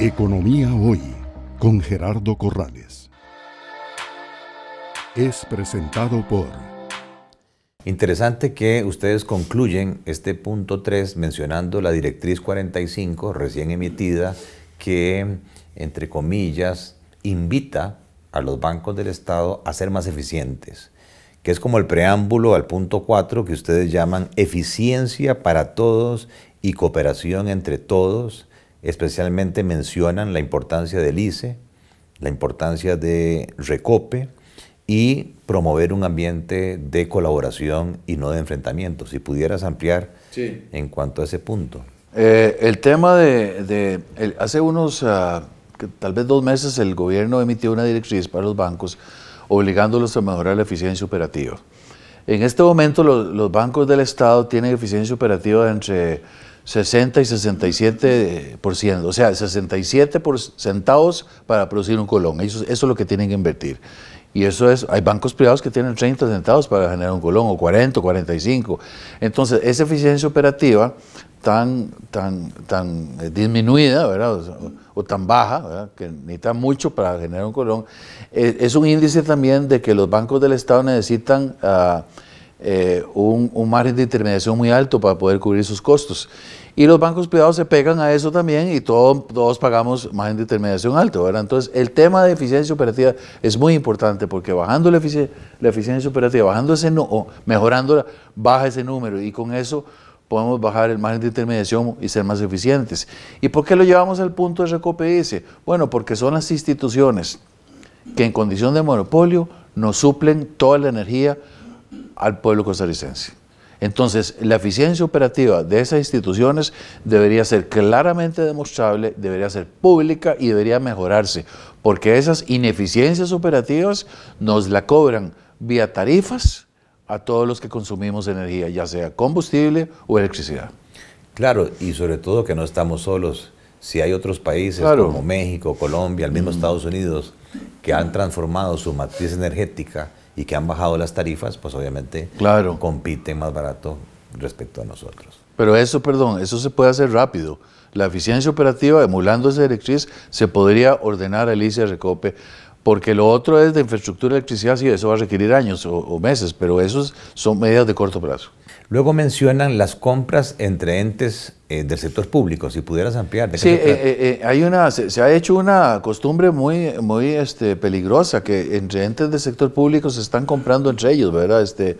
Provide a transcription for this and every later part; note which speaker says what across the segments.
Speaker 1: Economía Hoy con Gerardo Corrales.
Speaker 2: Es presentado por... Interesante que ustedes concluyen este punto 3 mencionando la directriz 45 recién emitida que, entre comillas, invita a los bancos del Estado a ser más eficientes, que es como el preámbulo al punto 4 que ustedes llaman eficiencia para todos y cooperación entre todos especialmente mencionan la importancia del ICE, la importancia de Recope y promover un ambiente de colaboración y no de enfrentamiento. Si pudieras ampliar en cuanto a ese punto. Eh, el
Speaker 1: tema de... hace unos, ah, tal vez dos meses, el gobierno emitió una directriz para los bancos obligándolos a mejorar la eficiencia operativa. En este momento los bancos del Estado tienen eficiencia operativa entre 60 y 67%, eh, o sea, 67 centavos para producir un colón. Eso, es lo que tienen que invertir. Y eso es, hay bancos privados que tienen 30 centavos para generar un colón, o 40, 45. Entonces, esa eficiencia operativa tan, tan, tan eh, disminuida, ¿verdad? O, tan baja, ¿verdad? que necesita mucho para generar un colón, eh, es, un índice también de que los bancos del Estado necesitan... Ah, eh, un, margen de intermediación muy alto para poder cubrir sus costos. Y los bancos privados se pegan a eso también y todos pagamos margen de intermediación alto. Entonces, el tema de eficiencia operativa es muy importante porque bajando la, eficiencia operativa, bajando ese o mejorándola, baja ese número y con eso podemos bajar el margen de intermediación y ser más eficientes. ¿Y por qué lo llevamos al punto de Recope? Bueno, porque son las instituciones que en condición de monopolio nos suplen toda la energía al pueblo costarricense. Entonces, la eficiencia operativa de esas instituciones debería ser claramente demostrable, debería ser pública y debería mejorarse, porque esas ineficiencias operativas nos la cobran vía tarifas a todos los que
Speaker 2: consumimos energía, ya sea combustible o electricidad. Claro, y sobre todo que no estamos solos. Si hay otros países como México, Colombia, el mismo mm. Estados Unidos, que han transformado su matriz energética, y que han bajado las tarifas, pues obviamente compiten más barato respecto a nosotros.
Speaker 1: Pero eso, perdón, eso se puede hacer rápido. La eficiencia operativa, emulando esa directriz, se podría ordenar a Alicia Recope,
Speaker 2: porque lo otro es de infraestructura electricidad, sí, eso va a requerir años o, meses, pero eso son medidas de corto plazo. Luego mencionan las compras entre entes eh, del sector público, si pudieras ampliar. sí, eh, eh, hay una, se, ha
Speaker 1: hecho una costumbre muy, muy este, peligrosa que entre entes del sector público se están comprando entre ellos, ¿verdad? Este,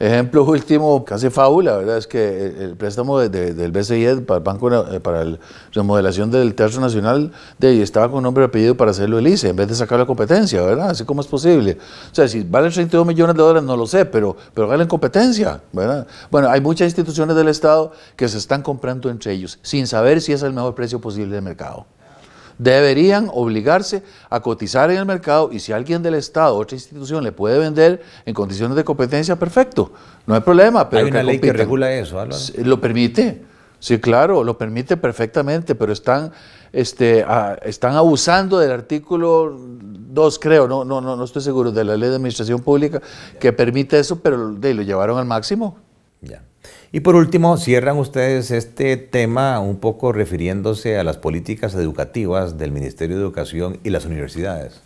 Speaker 1: Ejemplo último, casi fábula, ¿verdad? Es que el préstamo del BCI e para el Banco eh, para la remodelación del Teatro Nacional de, estaba con nombre y apellido para hacerlo el ICE, en vez de sacar la competencia, ¿verdad? Así como es posible. O sea, si valen 32 millones de dólares, no lo sé, pero, pero competencia, ¿verdad? Bueno, hay muchas instituciones del Estado que se están comprando entre ellos, sin saber si es el mejor precio posible de mercado deberían obligarse a cotizar en el mercado y si alguien del Estado, otra institución, le puede vender en condiciones de competencia, perfecto, no hay problema. hay una ley que regula eso, Lo permite, sí, claro, lo permite perfectamente, pero están, este, están abusando del artículo 2, creo, no, no, no, no estoy seguro, de la ley de administración pública que permite eso, pero de, lo llevaron al
Speaker 2: máximo. Ya. Y por último, cierran ustedes este tema un poco refiriéndose a las políticas educativas del Ministerio de Educación y las universidades.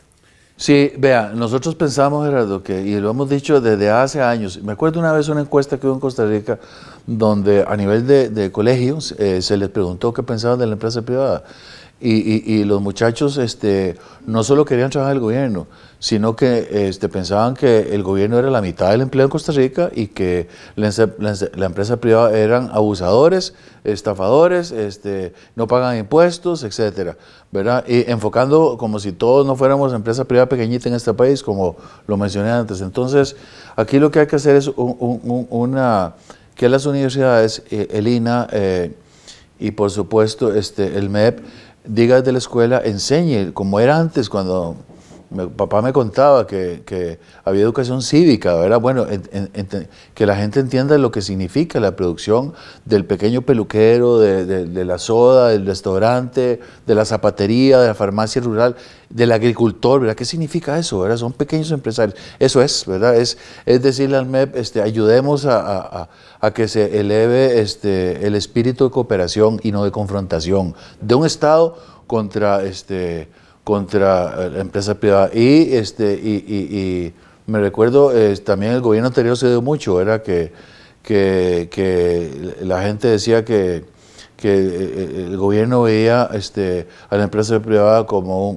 Speaker 1: Sí, vea, nosotros pensamos, Gerardo, que, y lo hemos dicho desde hace años, me acuerdo una vez una encuesta que hubo en Costa Rica donde a nivel de, colegios eh, se les preguntó qué pensaban de la empresa privada. Y, los muchachos este, no solo querían trabajar en el gobierno, sino que este, pensaban que el gobierno era la mitad del empleo en Costa Rica y que la, empresa privada eran abusadores, estafadores, este, no pagan impuestos, etcétera, ¿verdad? Y enfocando como si todos no fuéramos empresa privada pequeñita en este país, como lo mencioné antes. Entonces, aquí lo que hay que hacer es una... que las universidades, eh, el INA eh, y por supuesto este, el MEP, diga de la escuela, enseñe, como era antes cuando mi papá me contaba que, había educación cívica, ¿verdad? bueno que la gente entienda lo que significa la producción del pequeño peluquero, de, la soda, del restaurante, de la zapatería, de la farmacia rural, del agricultor, ¿verdad? ¿Qué significa eso? Son pequeños empresarios. Eso es, ¿verdad? Es, es decirle al MEP, este, ayudemos a, que se eleve este, el espíritu de cooperación y no de confrontación de un Estado contra... Este, contra eh, la empresa privada. Y, este, y, me recuerdo, también el gobierno anterior se dio mucho, era que, que, la gente decía que, que eh, eh, el gobierno veía este, a la empresa privada como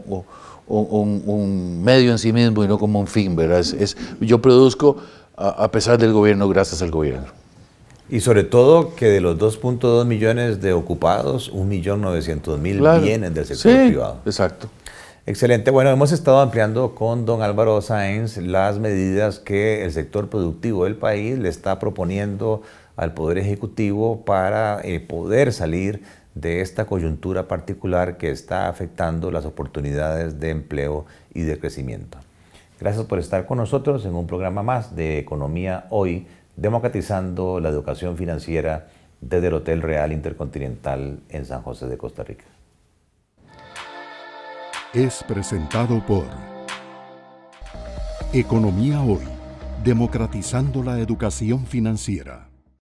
Speaker 1: un, medio en sí mismo y no como un fin, ¿verdad? Es, yo produzco a, pesar del gobierno, gracias al
Speaker 2: gobierno. Y sobre todo que de los 2.2 millones de ocupados, 1.900.000 vienen del sector sí, privado. Exacto. Excelente. Bueno, hemos estado ampliando con don Álvaro Sáenz las medidas que el sector productivo del país le está proponiendo al Poder Ejecutivo para eh, poder salir de esta coyuntura particular que está afectando las oportunidades de empleo y de crecimiento. Gracias por estar con nosotros en un programa más de Economía Hoy, democratizando la educación financiera desde el Hotel Real Intercontinental en San José de Costa Rica
Speaker 1: es presentado por Economía Hoy, democratizando la educación financiera.